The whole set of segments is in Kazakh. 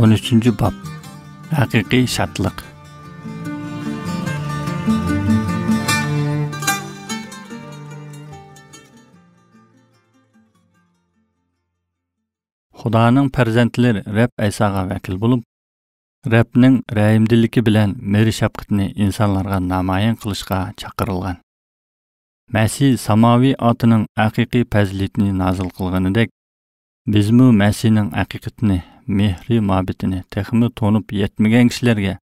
13. bab Haqiqiy shartliq Xudaning farzandlari Rab Aysaga vakil bo'lib, Rabning rahimdilligi bilan meri shafqatni insonlarga namoyon qilishga chaqirilgan. Masih samaviy otining haqiqiy fazilatini nozil qilganidek, bizmi Masihning haqiqatini меғри мабитіне текімі тонып етмеген кішілерге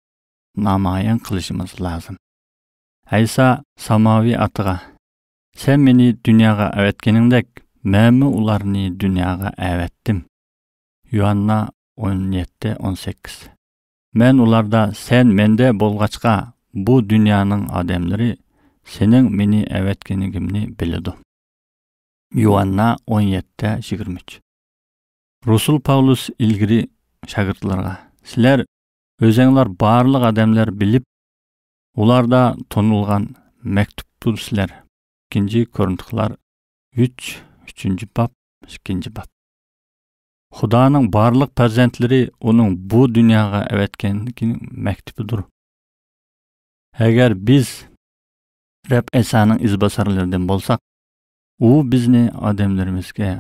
намайын қылышымыз лазым. Әйса самави атыға сән мені дүнияға әветкеніңдек мәмі ұларыны дүнияға әветтім? Юанна 17-18 Мән ұларда сән мәнді болғачқа бұ дүнияның адемліри сәнің мені әветкенігімні біліду. Юанна 17 Русул Паулус ilgiri şagirdlarga: "Sizler özüňler barlyk уларда bilip, ularda tonulgan силер. 2 нчи Коринтлар 3, 3-nji бап, 2-nji бап. Худанын барлық перзентлері унун бу дүйнөгө әвәткенлігінің мәктібідір. Эгер биз Рәб Әсаның избасарларынан болсак, у бизни адамдарыбызга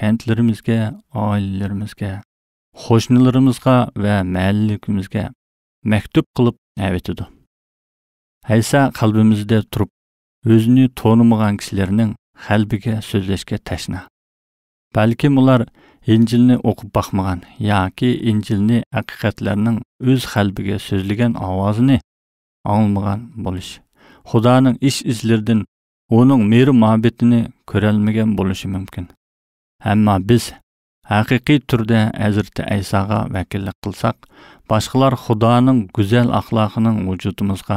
kentlerimizga oilalarimizga qo'shnilarimizga va mahallaligimizga maktub qilib avitidi haysa qalbimizda turib o'zini to'nimagan kishilarning qalbiga so'zlashga tashna balkim ular injilni o'qib boqmagan yoki injilni haqiqatlarning o'z qalbiga so'zlagan ovozini angmagan bo'lish xudoning ish izlaridan uning meri muhabbatini ko'rolmagan bo'lishi mumkin Әмма біз әқиқи түрде әзірті әйсаға вәкілік қылсақ, башқылар Құданың гүзел ақлақының ұжытымызға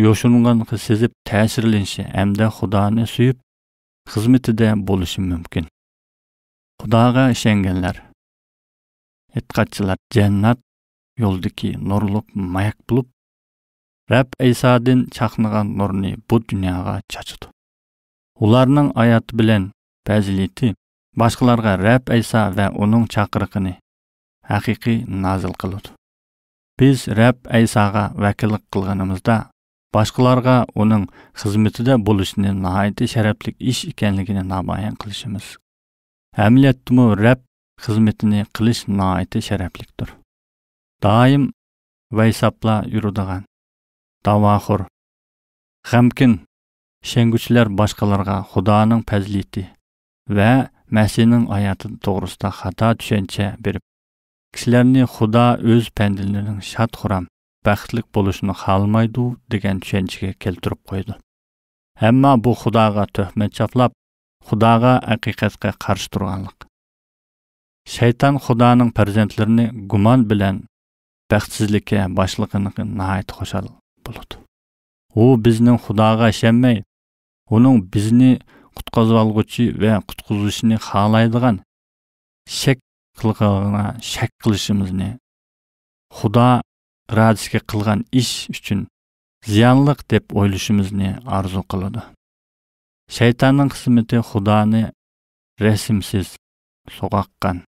ешінған қысезіп тәсірленші әмді Құданы сүйіп, қызметі де болышы мүмкін. Құдаға ішенгенлер, Итқатшылар жәннат, елдікі нұрлық маяк бұлып, Рәб Әйсадын чақныған нұрны бұд дүнияға чачыды. Уларның аяты білен бәзілеті – Башқыларға рәп Айса вә оның чақырықыны хақиқи назыл кылды. Біз рәп Айсаға вәкілік қылғанымызда башқыларға оның хизмәтидә булышыны наһайты шәрәфлек иш икәнлигенә намаян кылышыбыз. Әмлеттүме Рәб қызметіне кылыш наһайты шәрәфлектер. Дайым вайсапла юрудыган давахур хамкин шәңгүчләр башкаларга худаның фәзлите мәсенің аятын тоғырыста қата түшенче беріп кісілерні худа өз пәнділінің шат құрам, бәқтілік болушыны қалмайды деген түшенчеге келтіріп қойды әмма бұл худаға төхмет шаплап худаға ақиқатқа қарсы тұрғанлық шайтан худаның перзентлеріне гуман білән бәқтсізлікке башлығыныға наайт қошал болуды. О бізнің худаға ішенмей оның бізні куткузуп алғучы вә үшіне қалайдыған шек қылғына, шәк Худа құда радиске қылған іш үшін зиянлық деп не арзу қылыды. шайтанның қысыметі құданы рәсімсіз соғаққан,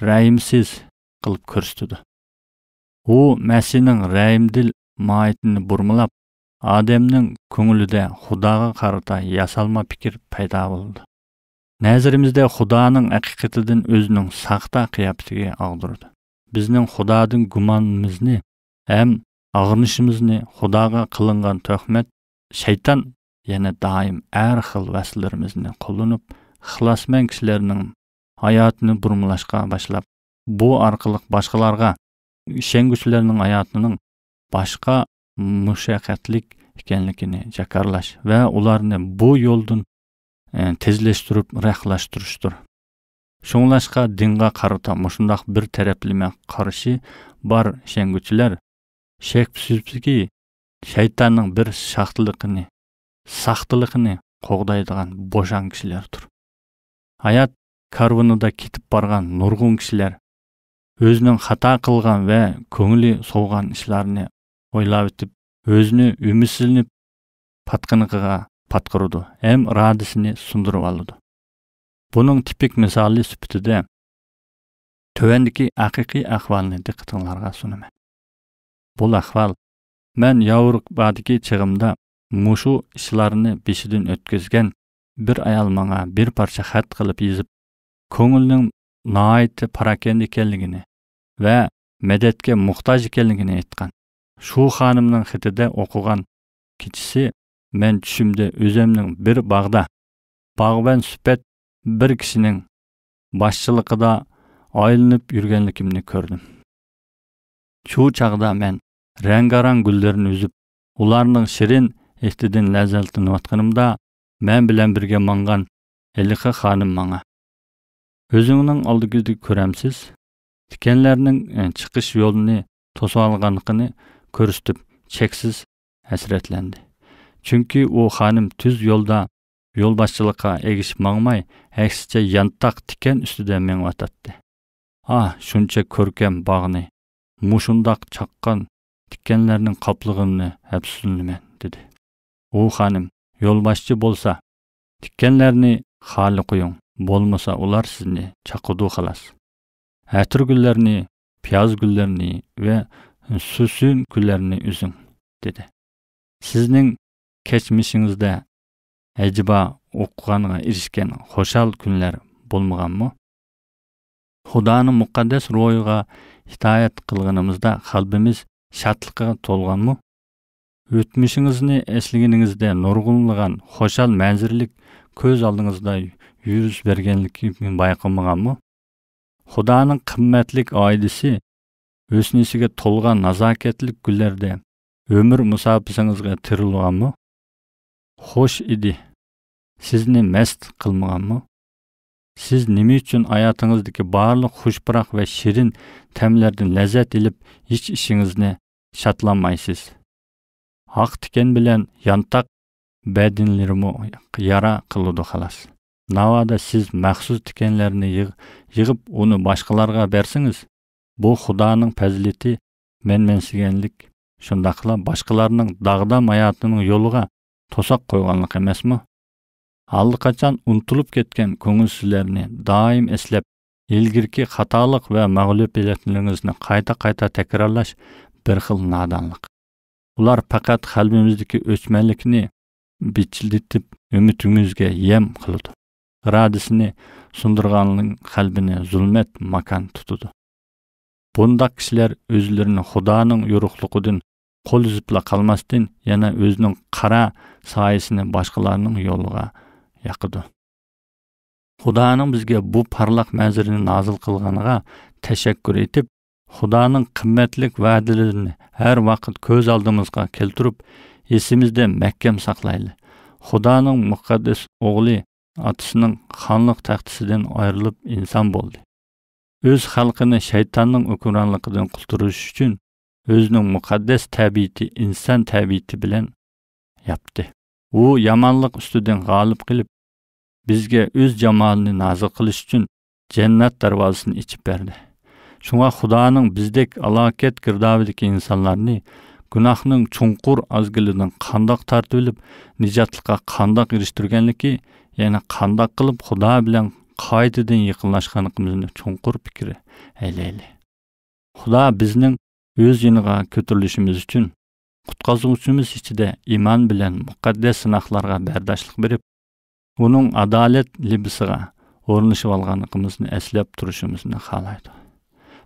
рәйімсіз қылып көрсөтөдү О, мәсінің рәйімділ маетіні бұрмылап адемнің көңіліде худағы қарата ясалма пікір пайда болды нәзірімізде худаның ақиқатыдан өзінің сақта қияптіге ағдырды біздің худадың гуманымызны әм ағынышымызны худаға қылынған төхмет шайтан яна дайым әр хыл вәсілдерімізді қолынып хласмен кісілерінің аятыны бұрмылашқа башлап бұ арқылық башқаларға ішенгүшілерінің аятының башқа мүшәқәтлік ekanligini jakarlash va ularni bu yo'ldan e, tezlashtirib rahlashtirishdir shunglashqa dinga qarata mushundoq bir taraflama qarshi bor shenguchilar shekpsizki shaytonning bir shaxtligini saxtligini qo'g'daydigan bo'shan kishilardir hayot karvonida ketib borgan nurg'un kishilar o'zining xato qilgan va ko'ngli sovg'an ishlarini o'ylab өтіп өзіні үмүтсүзлөнүп патканыкыга патқыруды, әм эм ыраадасыны сундуруп Бұның бунун типик мисалы сүпүтүдө ақиқи акыйкый акыбалны диккатыңларга сунумен бул ақвал, мен яурбадагы чыгымда мушу ишларны бешиден өткөзгөн бир аял мага бир парча хат кылып язып наайты паракенді экенлигини ва медетке муктаж айткан шу ханымның хитиде оқыған кичиси мен түшімде өземнің бір бағда бағбан сүпет бір кісінің басшылықыда айылынып жүргенлігімді көрдім шу чағда мен рәңгаран гүлдерін үзіп уларның ширин естіден ләззәтін отқанымда мен білән бірге маңған элиха ханым маңа өзіңнің алдыгүді көремсіз тікенлерінің чықыш жолыны тосып алғанқыны көрістіп, чексіз әсіретленді. Чүнкі о ханым түз елда елбасшылыққа егіш маңмай, әксіце янтақ тікен үстіде мен вататты. А, шүнче көркем бағыны, мұшындақ чаққан тікенлерінің қаплығыны әпсүнлімен, деді. О ханым, елбасшы болса, тікенлеріні халы құйын, болмаса олар сізіне чақыду қалас. Әтір пияз гүллеріні вән сүсін күллеріне үзің, деді. Сіздің кечмішіңізді әжіба оқығанға ерішкен хошал күнлер болмаған мұ? Худаны мұқаддес ройға хитаят қылғанымызда қалбіміз шатлыққа толған мұ? Өтмішіңізді әсілгеніңізді нұрғылыған хошал мәнзірлік көз алдыңызда yüz bergenlik байқамаған mu? Худаның қымметлік aydisi Өсінесіге толған назакетлік күллерде өмір мұсапысыңызға мұ? хош иди сізіне мәст мұ? сіз неме үшін ке барлық хұшпырақ вә ширин тәмілердің ләзәт еліп, еш ішіңізіне шатланмайсыз ақ тікен білен янтақ бәдинлерімо яра қылуды халас навада сіз махсус тікенлеріні еғіп оны башқаларға бәрсіңіз? бұл Құданың пәзілеті менменсігенлік шындақла башқаларының дағда маятының еліға тосақ қойғанлық емес ме Алды қачан ұмтылып кеткен көңілсіздеріне дайым әсілеп елгірке қаталық ва мағлұп елетіліңізіні қайта қайта тәкірарлаш бір қыл наданлық бұлар пәкат қалбіміздікі өчмәлікіне бітшілдетіп үмітіңізге ем қылуды радісіне сұндырғанның қалбіне зұлмет макан тұтуды Бұндақ кісілер өзілерінің құданың үйрықлықыдың қол үзіпла қалмастын, яна өзінің қара сайысыны башқаларының yolға яқыды. Құданың бізге бұ парлақ мәзірінің назыл қылғаныға тәшәккүр етіп, Құданың қымметлік вәділерін әр вақыт көз алдымызға келтіріп, есімізде мәккем сақлайлы. Құданың мұқаддес оғлы атысының ханлық тақтысыден айырылып инсан болды өз халқыны шайтанның үкімранлығыдан құлтырыш үшін өзінің мұқаддас тәбиті инсан тәбиті білен япты о яманлық үстіден ғалып қылып бізге өз жамалыны назық қылыш үшін жәннат дарвазасын ішіп берді шуңа құданың біздек алакет кірдабідегі инсанларны күнахның чұңқур азгілінің қандақ тартып іліп қандақ еріштіргенлікке яғни қандақ қылып құда білен қайтадан жақынлашқандығымыздың чоңқұр пікірі әлі Худа біздің өз жиыныға көтерілішіміз үшін құтқазушымыз ішінде иман билан мұқаддас сынақларға бәрдашлық беріп оның адалет лебісіға орнышып алғанымызды әсілеп тұрушымызды қалайды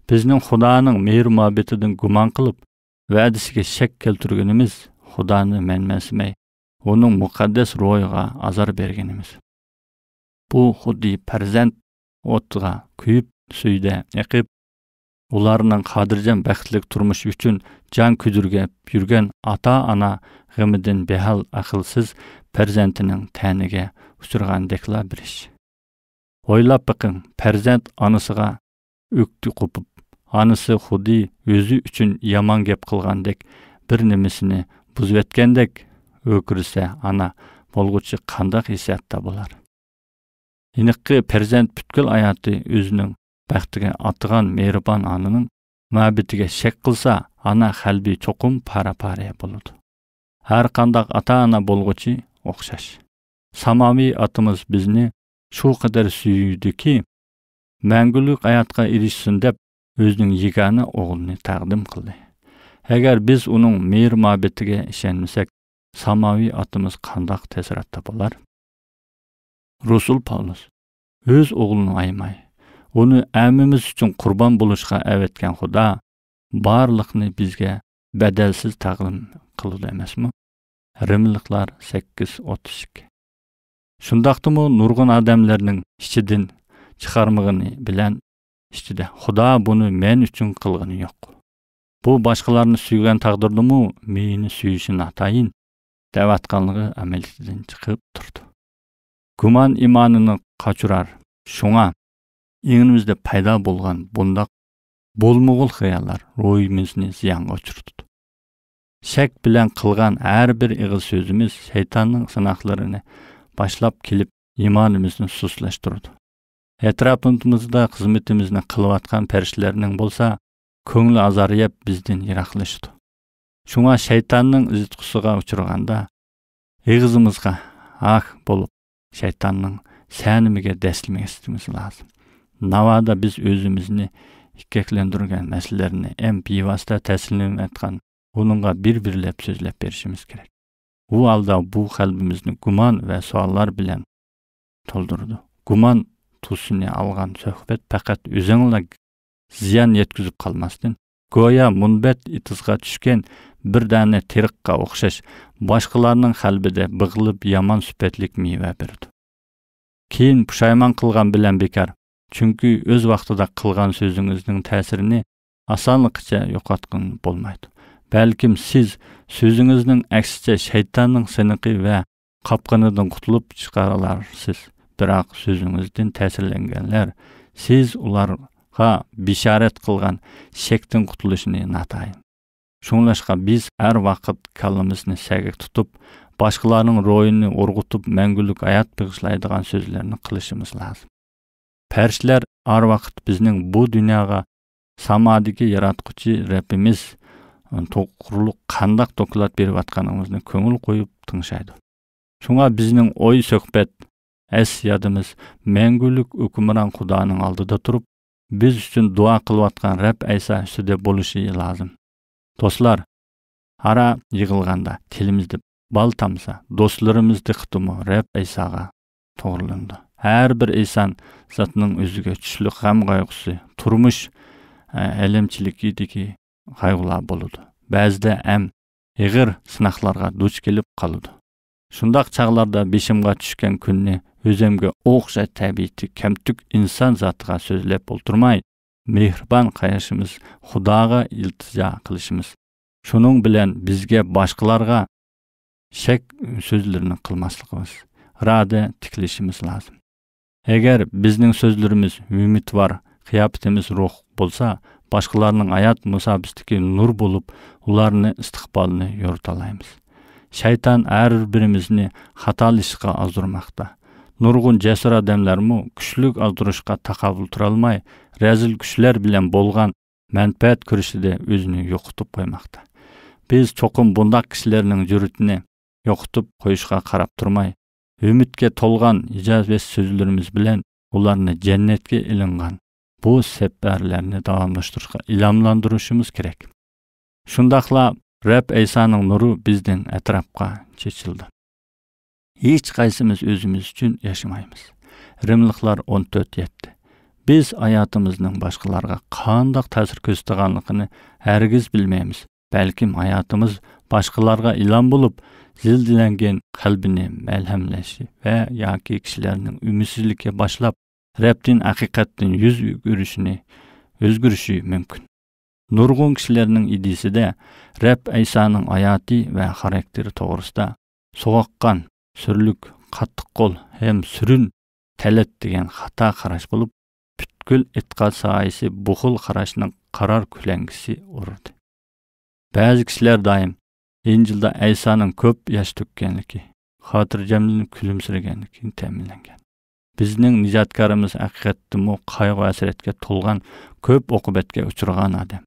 біздің құданың мейір мұхаббетін гуман қылып вәдісіге шек келтіргеніміз Худаны мәнмәсімей оның мұқаддас ройға азар бергеніміз bu xuddi farzand o'tga kuyib suyda eqib ularning xotirjam baxtli turmushi uchun jon kudirgab yurgan ota ona g'imidan behal aqlsiz farzandining taniga uchirgandekla birish o'ylab biqing farzand onasiga o'kti qopib onasi xuddi o'zi uchun yomon gap qilgandek bir nimasini buzayotgandek o'kirsa ana bo'lg'uchi qandoq hissiyatda bo'lar Иныққы перзент бүткіл аяты өзінің бәқтіге атыған мейірбан ананың мәбітіге шек қылса, ана қалби чоқым пара-пара болады. Әр қандақ ата-ана болғычы оқшаш. Самами атымыз бізіне шу қадар сүйді ки, мәңгілік аятқа ерішсін деп, өзінің еганы оғылыны тәғдім қылды. Әгер біз оның мейір мәбітіге ішенмесек, самави атымыз қандақ тесіратта болар. Русул Паулус өз оғлын аймай, оны әміміз үшін құрбан болышқа әветкен құда барлықны бізге бәдәлсіз қылыды емес мұ? Римліқлар 8.32 мұ, нұрғын адамлерінің ішіден чықармығыны білән ішіде құда бұны мен үшін қылғыны жоқ. Бұл башқаларыны сүйген мұ мейіні сүйішін атайын дәватқанлығы әмеліктен шығып тұрды күмән иманыны қачырар, шуңа еңімізде пайда болған бұндақ болмұғыл қиялар руйубузду зиянға ұшырды. шәк білән қылған әрбір бир сөзіміз шайтанның шайтандын башлап келіп иманымызды суслаштырды этрапымызда қызметімізді қылып атқан болса көңілі азарып бізден ирақлашты шуңа шайтанның ызыткысыга ұшырғанда ыгызыбызга ақ болып шайтанның сәніміге дәсілмеге істіміз лазым навада біз өзімізді ікекілендірген мәселелеріні эм пиваста тәсілім айтқан оныңға бір бірлеп сөзлеп берішіміз керек у алда бұл қалбімізді гуман вә суаллар білен толдырды гуман тусіне алған сөхбет пәкат өзіңіла зиян еткізіп қалмастын гоя мұнбет итызға түшкен бір теріққа оқшаш, башқыларының де бұғылып, яман сүпетлік мейвә берді. Кейін пұшайман қылған білән бекар, чүнкі өз вақтыда қылған сөзіңіздің тәсіріне асанлықча йоқатқын болмайды. Бәлкім сіз сөзіңіздің әксіше шайтанның сынықи вә қапқаныдың құтылып шығаралар сіз, бірақ сөзіңіздің тәсірленгенлер, сіз оларға бишарет қылған шектің құтылышыны натайын. Шуңлашқа біз әр уақыт кәлімізні сәгік тұтып, башқыларының ройыны орғытып, мәңгілік аят бұғышлайдыған сөзлерінің қылышымыз лазым. Пәршілер әр вақыт біздің бұ дүнияға самадығы яратқычы рәпіміз тоқырлық қандақ токылат беріп атқанымызды көңіл қойып тыңшайды. Шуңа біздің ой сөкпет, әс ядымыз мәңгілік үкімінен құданың алдыда тұрып, біз үшін дуа қылып атқан рәп әйса үсіде болушы лазым достор ара жыгылганда тілімізді бал тамса досторубузду кытымы айсаға ыйсага Әр бір бир затының өзіге түшілік ғам кам тұрмыш ә, турмуш элемчиликидеги қайғыла болуды. Бәзді әм эгир сынақларға дуч келіп қалуды шундак чағларда бешімға түшкен күніне өземге оқша табиити кәмтік инсан затыға сөзлеп олтурмай mehribon qayashimiz xudoga iltijo qilishimiz shuning bilan bizga boshqalarga shak so'zlarini qilmasligimiz rada tikilishimiz lozim agar bizning so'zlarimiz umidvor qiyofatimiz ruh bo'lsa boshqalarning hayot musobisidagi nur bo'lib ularni istiqbolni yorita olamiz shayton har birimizni xatolishga ozdirmoqda нұрғын жасыра адамдармы күшілік алдырышқа тақабыл тұралмай, алмай күшілер күчлөр болған мәнпәт манфаат күрүшүдө өзүнө жокутуп коймакта Біз чокун бұндақ кишилердин жүрітіне жокутуп коюшка қарап тұрмай, үмүткө толған ижазбет сөздөрүбүз білен уларны жәннетке ілінған, бул сеппарларны давамлаштырышка иламландырышыбыз керек шұндақла раб әйсаның нуру біздің атрафка чечилди hech qaysimiz o'zimiz uchun yashamaymiz rimliklar yetti biz hayotimizning boshqalarga qandoq ta'sir ko'rsatganligini hargiz bilmaymiz balkim hayotimiz boshqalarga ilon bo'lib zildilangan qalbini malhamlashi va yoki kishilarning umidsizlikka boshlab rabdin haqiqatdan yuz o'girishini o'zgarishi mumkin nurg'un kishilarning idisida rab aysaning hayoti va xarakteri to'g'risida so'g'oqqan сүрлік қаттық қол һәм сүрін тәләт деген хата қараш болып бүткіл итқа сайысы бұқыл қарашының қарар күләңгісі ұрды бәзі кісілер дайым инжилда айсаның көп яш төккенлікі хатыржамдын күлімсірегендікін тәмінленген біздің нижаткарымыз мо қайғы әсіретке толған көп оқыбетке ұшырған адам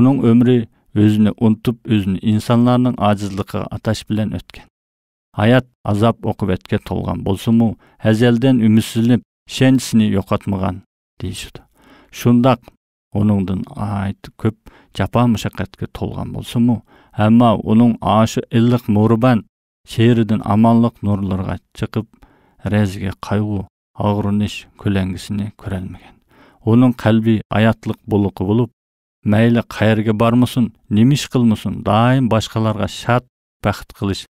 оның өмірі өзіні ұнтып өзін инсанлардың ажыздыққа аташ білен өткен аят азап окубетке толган болсому азелден үмүтсүзлүнүп ишенчисин жокотмаган дешет шундак онуңдун айты көп жапа мышаккатка толган болсому Әмма оның ашы ыллык мұрбан шеридин аманлык нурларга шығып резги кайгу агрыныш көләңгісіне көрөлмөгөн Оның калби аятлык булуку болуп болып мәйлі bormasin бармысын немеш қылмысын, doim шат шат baxit қылыш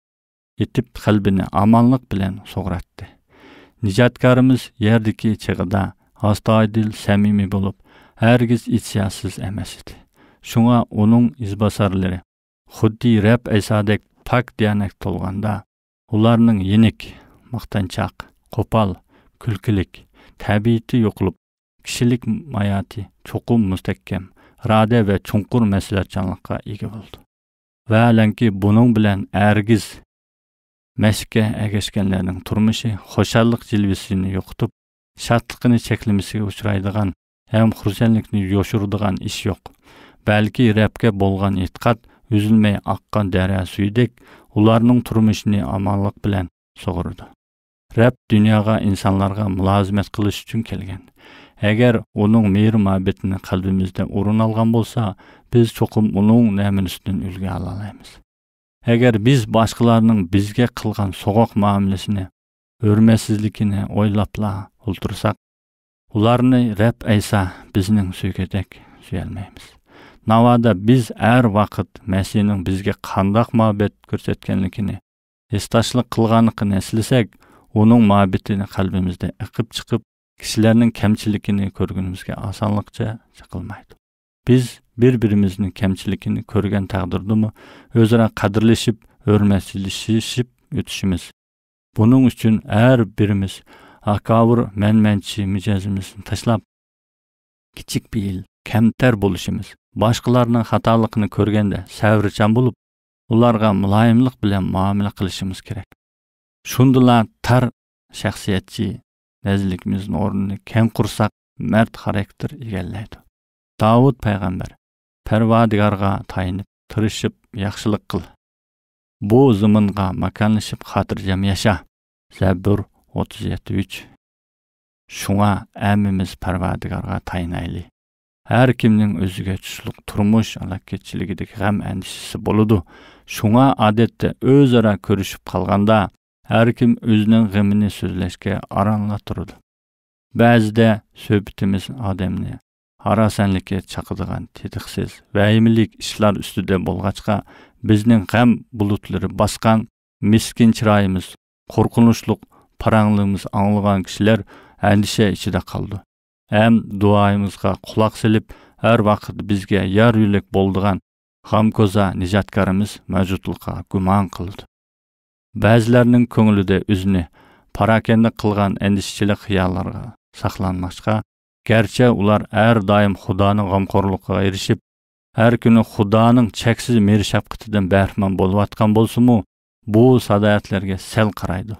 етіп қалбіні аманлық білен соғыратты. Нижаткарымыз ердіке чығыда, аста сәмімі болып, әргіз итсиясыз әмәсіді. Шуңа оның ізбасарлары, худди рәп әйсадек пак дианек толғанда, оларының енік, мақтанчақ, қопал, күлкілік, тәбейті йоқылып, кішілік маяты, чоқым мұстәккем, раде вә чонқур мәсіләтчанлыққа егі болды. Вәләнке бұның білән әргіз мәсікке әгешкенлердің тұрмышы хошаллық жилбисін жоқтып, шаттықыны чеклемісіге ұшырайдыған, әм құрсәлікні йошырдыған іш жоқ. Бәлкі рәпке болған итқат үзілмей аққан дәрі сүйдек, оларының тұрмышыны амалық білән соғырды. Рәп дүнияға инсанларға мұлазымет қылыш үшін келген. Әгер оның мейірі мәбетіні қалбімізді орын алған болса, біз соқым оның нәмін үстін үлге алалаймыз. Әгер біз басқаларының бізге қылған соғық мәмілесіне өрмесізлікіне ойлапла ұлтырсақ, ұларыны рәп әйса бізнің сөйкетек сүйелмейміз. Навада біз әр вақыт мәсенің бізге қандақ мағабет көрсеткенлікіне, есташылық қылғанықын әсілісек, оның мағабетіні қалбімізді ұқып чықып, кісілерінің кәмчілікіні көргінімізге асанлықча шықылмайды. Біз bir-birimizni kamchiligini ko'rgan taqdirdami o'zaro qadrlashib hurmatlashishib o'tishimiz buning uchun har birimiz akavur manmanchi mijozimizni tashlab kichik piyil kamtar bo'lishimiz boshqalarning xatoligini ko'rganda savrchan bo'lib ularga muloyimlik bilan muomala qilishimiz kerak shundala tar shaxsiyatchi nazligimizni o'rnini kam qursak mard xarakter egallaydi davud payg'ambar пәрвадигарға тайынып тырышып яқшылық кыл бу зымынга маканышып хатыржам яша зәбур 37:3. шуңа әміміз пәрвадигарға тайынайлы әр кимнең өзіге түшлік тұрмыш алакетчилигидеги гам әндішісі болуды. шуңа адетте өз ара көрішіп қалғанда, әр өзінің өзүнүн гымыны сөзлешке араңла турду бәзде хараsanlikке чакыдыган тетиксиз вәйимилик ишлар үстіде болгачка биздин гам булутлары басқан мескин чырайыбыз коркунучтук параңлыгыбыз аңылған кишилер эндише ичиде қалды. Әм дуайымызға құлақ сіліп һәр вакыт бизге яр юлек болдыған хамкоза нижаткарыбыз мавжудлукка гуман қылды бәзілерінің көңілі де үзіне паракенді қылған әндішшілік қияларға сақланмашқа garchi ular har doim erişip, her erishib har kuni xudoning cheksiz mehr bolu atkan bo'layotgan mu, bu sadoatlarga sal qaraydi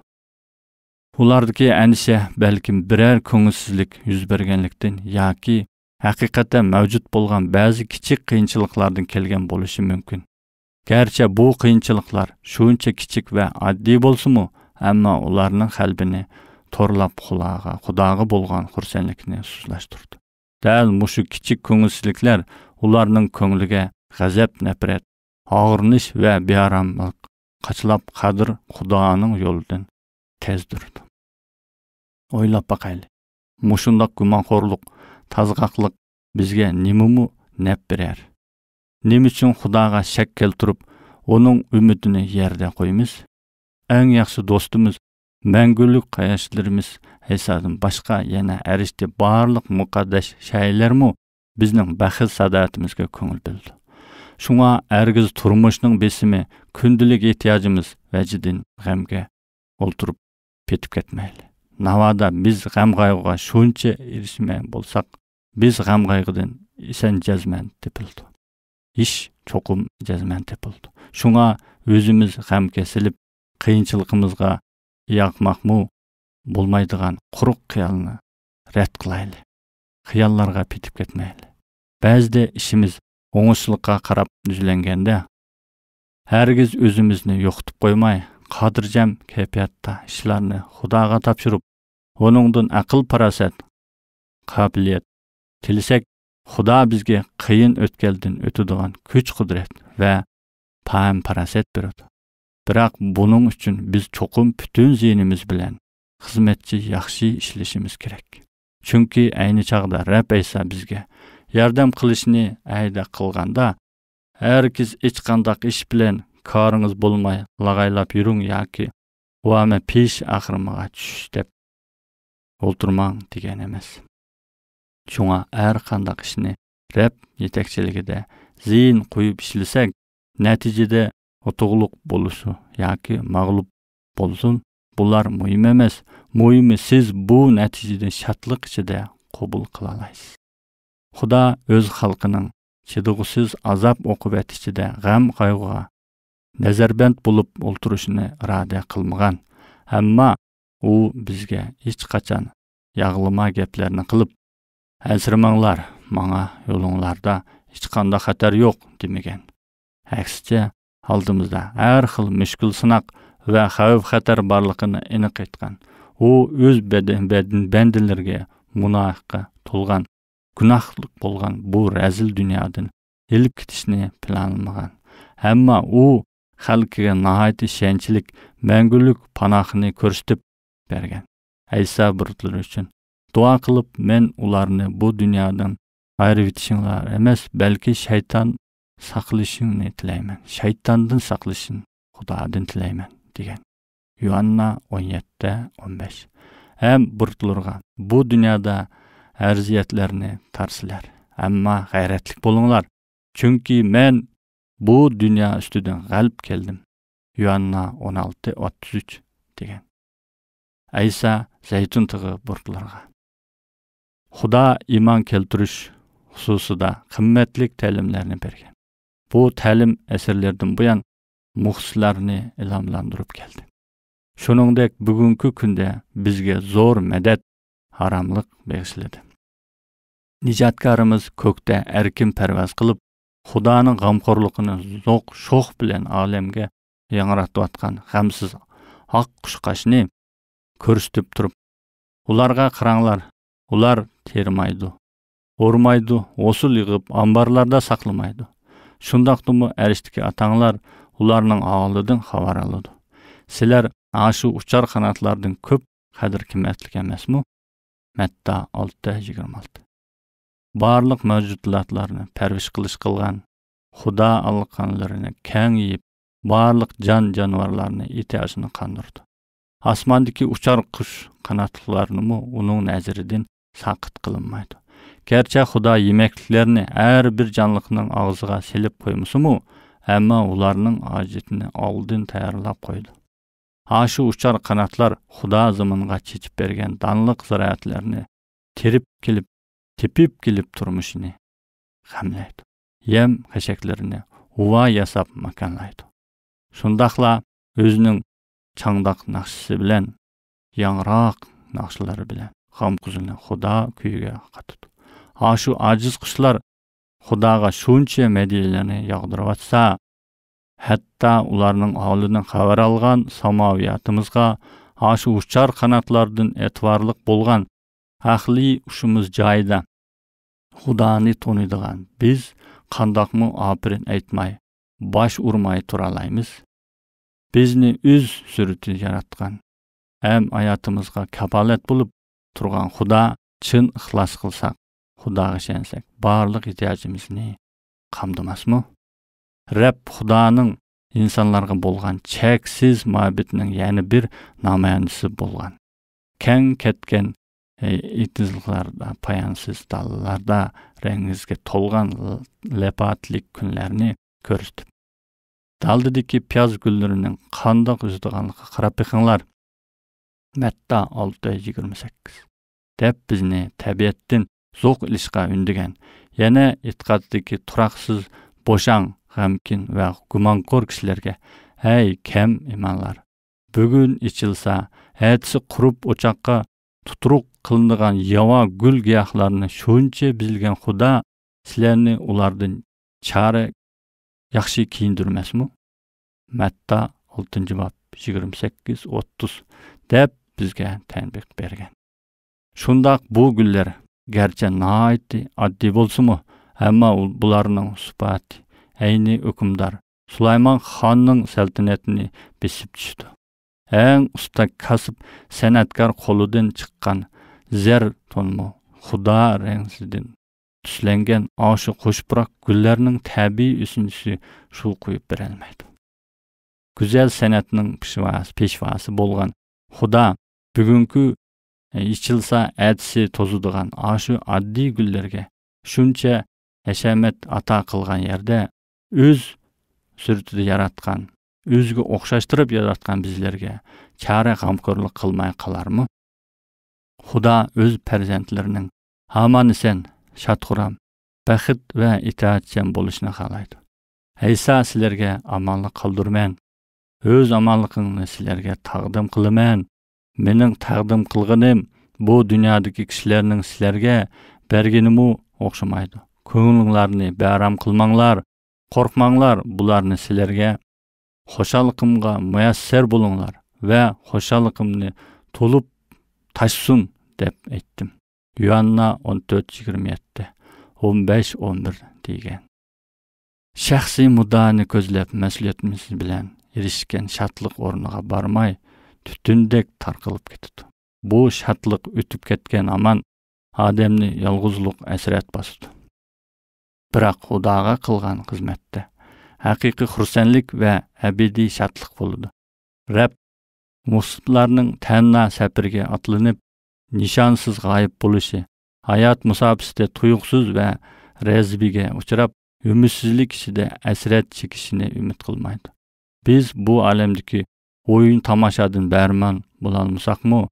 Ulardaki endişe balkim birer ko'ngilsizlik yuz berganlikdan yoki haqiqatda mavjud bo'lgan ba'zi kichik qiyinchiliklardan kelgan bo'lishi mumkin garchi bu qiyinchiliklar shuncha kichik va oddiy mu, ammo ularning qalbini торлап құлаға, құдағы болған сұзылаш тұрды. дәл мұшы кичик көңілсіздіктер оларның көңіліге ғазап нәпірет ауырныш вә беарамдық қачылап қадыр құданың жолыдан тез ойлап бақайлы мұшындақ күмәнқорлық тазғақлық бізге немімі нәп берер нем үшін құдаға шәк келтіріп оның үмітін ерде қоймыз ең яқсы достымыз Мәңгілік қаяшыларымыз эсадан башқа яна әріште барлық мукаддас шәйлерму біздің бәхіт садатымызға көңіл білді. шуңа әргіз тұрмышның бесімі күнділік ehtiyacımız вәжідін ғамға олтырып петіп кетмәйлі навада біз ғам қайғыға шунча болсақ біз ғам қайғыдан жазман деп тепілді іш чоқым жазмән тепілді шуңа өзіміз ғам кесіліп қиыншылығымызға мақму болмайдыған құрық қиялыны рәт қылайлы қиялларға кетіп кетмейлі бәзде ішіміз оңышылыққа қарап жүзленгенде әргіз өзімізді жоқтып қоймай қадыр жәм кепиятта ішларны құдаға тапшырып оныңдың ақыл парасат қабілет тілсек құда бізге қиын өткелден өтідіған күч құдірет вә пәм парасат береді Бірақ бұның үшін біз чоқым бүтін зейініміз білән хизметчи жақсы ишлешimiz керек. Чүнки айны чагда Раб Айса бизге ярдам кылышны айда кылганда һәр кис эч кандак иш белән карыңыз болмай лагайлап йөрүң яки вамы пиш ахырмага түш деп олтурмаң деген эмес. Шуңа һәр кандак ишне Раб жетекчилигидә зейин қойып ишлесәк, нәтиҗәдә утугулук болушу яки мағылып болсун бұлар муим эмес муйму сиз бул натыйжени шатлык ичиде кубул кыла алайсыз худа өз халкынын чыдыгысыз азап оқып ичиде гам кайгуга назарбент болуп олтурушуну ыраада кылмаган амма у бизге эч качан ягылыма кеплерни кылып маңа жолуңларда эч кандай катар жок демеген алдымызда әр қыл мүшкіл сынақ ва хауіп барлықыны барлығын инық айтқан о өз бәндилерге мунаққа толған күнақтылық болған бұ рәзіл дүниадың еліп кетішіне планылмаған әмма о қалқыға нағайты шәншілік мәңгілік панақыны көрсетіп берген әйса бұртылыр үшін туа қылып мен оларны бұл дүниядан айырып етішіңлар емес бәлкі шайтан не тілеймін шайтандың сақылышын құдадың тілеймін деген Юанна 17-15. әм бұртылырға бұ дүнияда әрзиятлеріне тарсылар әмма ғайратлық болыңлар чүнки мен бұ дүния үстіден ғалып келдім Юанна 16-33 деген айса зәйтін тығы бұртылырға құда иман келтіріш құсусыда қымметлік тәлімлерін берген bu ta'lim asrlardan buyon muxlislarni ilhomlantirib gəldi. shuningdek bugungi kunda bizga zo'r mədəd haramlıq bag'ishladi nijotkorimiz kökdə ərkin parvaz qılıb Xudanın g'amxo'rligini zo'q şox bilən bilan olamga yangratayotgan g'amsiz haqq qushqashni ko'rsatib turib ularga qıranlar, ular termaydı, ormaydı, osul yığıb ambarlarda saqlamaydi Шундақты му атаңылар атаңлар ұларының ағылыдың қавар алыды. Сілер ашу ұчар қанатлардың көп қадыр кіметлік әмес му? Мәтта 6-26. Барлық мәжүтілатларыны пәрвіш қылыш қылған, Худа алыққанларыны кәң ейіп, барлық жан-жануарларыны ете ашының қандырды. Асмандыки ұчар құш қанатлыларыны му ұның сақыт қылынмайды. Gerçi Xuda yemekliklerini her жанлықының canlıqının селіп selip koymusumu, әмма уларның ажетіне алдын таярлап қойды. Ашы ұшар қанатлар Худа зымынға чечіп берген данлық зыраятларыны теріп келіп, тепіп келіп тұрмышыны қамлайды. Ем қешеклеріне уа ясап маканлайды. Шындақла өзінің чаңдақ нақшысы білен, яңырақ нақшылары білен, қам құзыны Худа күйге ашу ажыз құшылар Құдаға шуынче мәдейлені яғдырып атса, хәтта ұларының ауылының қабар алған самауиятымызға ашу ұшчар қанатлардың әтварлық болған әқли ұшымыз жайда. Құданы тоныдыған, біз қандақмы апырын әйтмай, баш ұрмай тұралаймыз. Бізні үз сүріті жаратқан, әм аятымызға кәпалет болып тұрған Құда чын ұқлас қылсақ. Құдағы сенсек, барлық қамдымас қамдымасмы? Рәб Құданың инсанларға болған чәксіз мәбетінің яны бір намаянысы болған. Кәң кеткен итізларда, паянсыз далыларда, рәңізге толған лепатлик күнлеріне көрістіп. дикі пияз гүлдерінің қандық үздіғанлыққа қарап Мәтта 628. Дәп бізіне зоқ ілішқа үндіген. Яна итқаддегі тұрақсыз бошан ғамкин вә күман көр кісілерге. Әй, кәм иманлар. Бүгін ішілса, әтсі құрып ұчаққа тұтырық қылындыған яуа гүл геяқларыны шөнче білген құда сілеріні олардың чары яқшы кейіндірмес мұ? Мәтта 6 бап 28-30 дәп бізге тәнбек берген. Шундақ бұл гүлдер garchi nihoyatda oddiy bo'lsimu ammo bularning sifati ayni hukmdor sulaymon xonning saltanatini besib tushdi eng usta kasb san'atkor qo'lidan chiqqan zar to'nmi xudo rangsidin tuslangan oshi qo'shibroq gullarning tabiiy o'sinishi suv quyib berolmaydi go'zal san'atning peshvosi bo'lgan xudo bugungi ичилса әдісі тозудыған ашу адді гүлдерге шунча әшәмет ата қылған ерде, өз сүртіді яратқан өзге оқшаштырып яратқан бізлерге чары қамқорлық қылмай қалармы худа өз перзентлерінің аман есен шатқурам бахт вә итаатчан болышына қалайды әйса сілерге аманлық қалдырмен өз аманлығыңны сілерге тағдым қылымен менің тағдым қылғаным бұл дүниедегі кісілердің сілерге бергенімі оқшамайды Көңіліңларыны бәрам қылмаңлар қорқмаңлар бұларны сілерге хошалықымға мұяссер болыңлар вә Қошалықымны толып ташсын деп айттым юанна 14-27 15-11 деген shaxsiy мұданы көзлеп mas'uliyatimiz білән, ерішкен шатлық орныға бармай түтүндек таркылып кетет бу шатлык үтүп кеткен аман адамды жалгызлык әсірәт басты бирок худага кылган кызметте хакыйкый хурсанлык ва абидий шатлык болду раб мусутларның тәнна сәпірге атланып нишансыз ғайып болышы аят мұсапісте тұйықсыз ва резбиге ұшырап үмітсіздік ішінде әсірет шекішіне үміт қылмайды біз бұл әлемдегі ойын тамашадын бәрман боламысақ му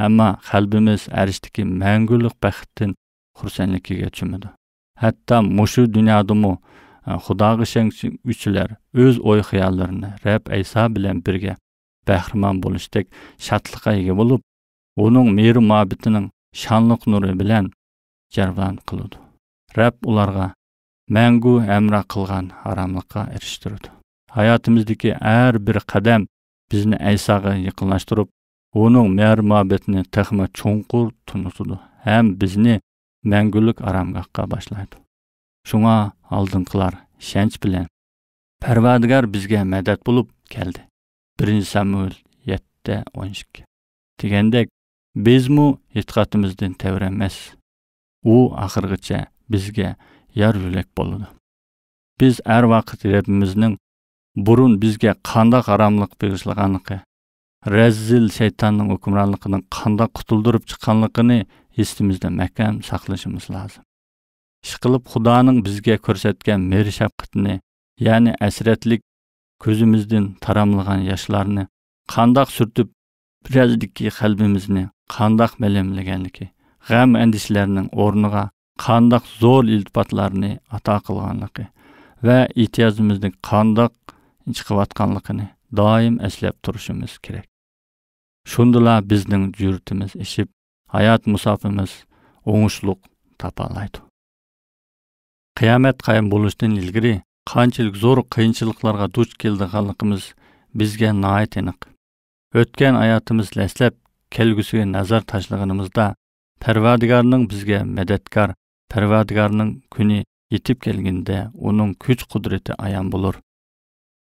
әмма қалбимиз әриштики мәңгүлік бақыттын хурсанликке кечүмеди хатта мушу дүниада құдағы худаг үчілер өз ой хыялларын рәб айса билан бирге бәхрман болуштек шатлыкка эге болып оның мейрим мабитинин шанлык нуры билан жарбан кылуду рәб уларга мәңгү әмра қылған арамлыкка эриштирүді аятымыздыки әр бір қадам бізні әйсаға жақынлаштырып оның мәр мұхаббетіне тәхмі чоңқұр тұнытуды әм бізіне мәңгілік арамғаққа башлайды. Шуңа алдыңқылар шәнч білен Парвадгар бізге мәдәт болып келді 1 самуил етті он без дегендек біз му у ақырғыча бізге яр жүлек біз әр уақыт бұрын бізге қандақ қарамлық бергішілік анықы рәззіл шайтанның үкімранлығынан қандай құтылдырып шыққанлығыны естімізді мәкәм сақлышымыз лазым Шықылып құданың бізге көрсеткен мері шапқытыны яғни әсіретлік көзімізден тарамылған яшыларыны қандақ сүртіп біраздікке қалбімізіне қандақ мәлімлігенікі ғәм әндішілерінің орныға қандақ зор ілтипатларыны ата қылғанлықы вә итиязымыздың қандақ чыгыватканлыгыны дайым эслеп турушубуз керек шундула біздің жүртіміз ишип аят мусафыбыз оңушулук тапа Қиямет кыямет кайым болуштан илгири зор зор кыйынчылыкларга дуч келдиганлыгыбыз бізге наайт энык Өткен аятымыз эслеп келгүсүгө назар ташлығынымызда, парвадигарның бізге мәдәткар, парвадигарның күні етіп келгенде оның күч құдіреті аян болар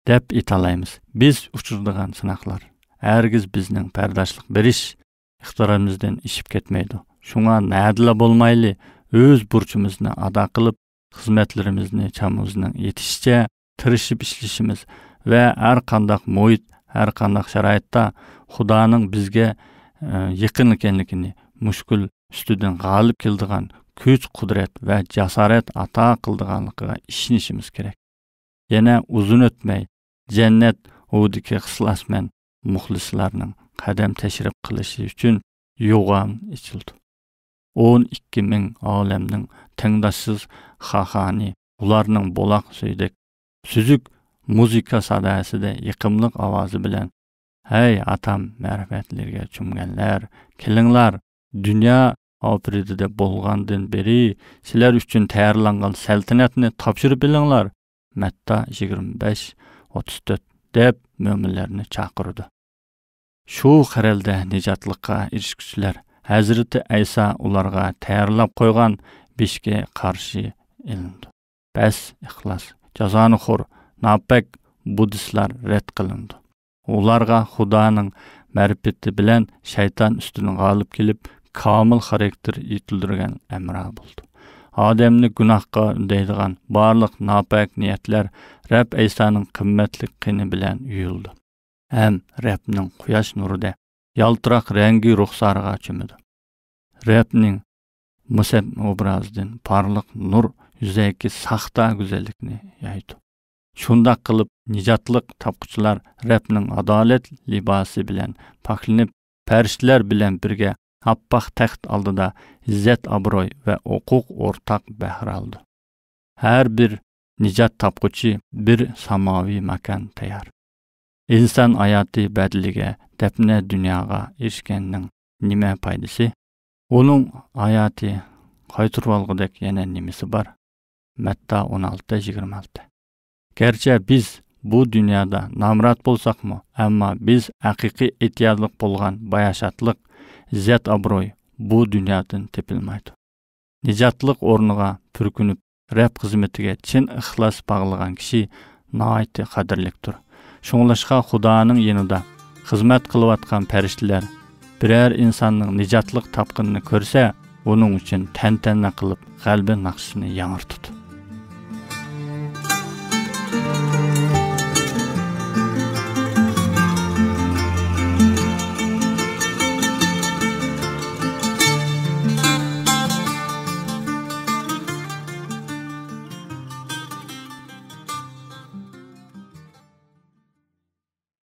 деп айталаймыз біз ұшырдыған сынақлар. әргіз біздің пәрдашлық біріш ықтиярымыздан ішіп кетмейді шуңа нәділі болмайлы өз бурчумузну ада қылып хизметлерибизни чамызның етішіше тырышып ішлішіміз Вә әр қандақ мойыт әр қандақ шарайытта құданың бізге екін экендигини мүшкіл үстіден ғалып келдіған күч құдірет вә жасарет ата кылдыганлыгыга ішінішіміз керек Ене ұзын өтмей jannat udiki xislasman muxlislarning qadam tashrif qilishi uchun yo'g'am ichildi o'n ikki ming olamning tengdoshsiz xaxani ularning bo'loq suydik suzuk muzika sadasida yiqimliq ovozi bilan hey atam ma'rifatlarga cho'mganlar kelinglar dunyo opiridida bo'lgandan beri sizlar uchun tayyorlangan saltanatni topshirib bilinglar matta yigirma besh 34 деп мөмілеріні чақырды. Шу қырылды нежатлыққа ирішкішілер, әзіріті әйса оларға тәрілап қойған бешке қаршы елінді. Бәс иқлас, жазаны құр, напек буддистлар рет қылынды. Оларға Худаның мәріпетті білән шайтан үстінің ғалып келіп, камыл характер етілдірген әмірі болды адамны гүнаққа үндейдіған барлық напәк ниетлер рәб исаның қымметлік қыны білән үйылды. әм рәбнің куяш нұрыда ялтырақ рәңгі рұқсарға чүміді рәбнің мұсәп образдын барлық нұр үзәйкі сақта гүзелікні яйды шунда қылып нижатлық тапқычылар рәпнің адалет либасы білән пәкілініп пәрішілер білән бірге аппақ тәқт алдыда зәт абырой вә оқуқ ортақ бәхір алды Әр бір нижат тапқучы бір самави мәкән таяр инсан аяты бәділігі дәпнә дүнияға ешкеннің неме пайдасы оның аяты қайтырып алғыдек яна бар мәтта 16 алты жиырма алты гәрчә біз бұ дүнияда намрат болсақ әмма біз әқиқи этиярлық болған баяшатлық зәт аброй бу дүйнөдөн тепилмайт нижатлык орнуга пүркүнүп рэп қызметіге чын ыхлас бағылған киши наайты кадирликтир құданың енуда қызмет қылып жатқан аткан бірер инсанның инсандын тапқынын көрсе оның үшін тән тәнтәнә қылып калби накшысын яңыртыды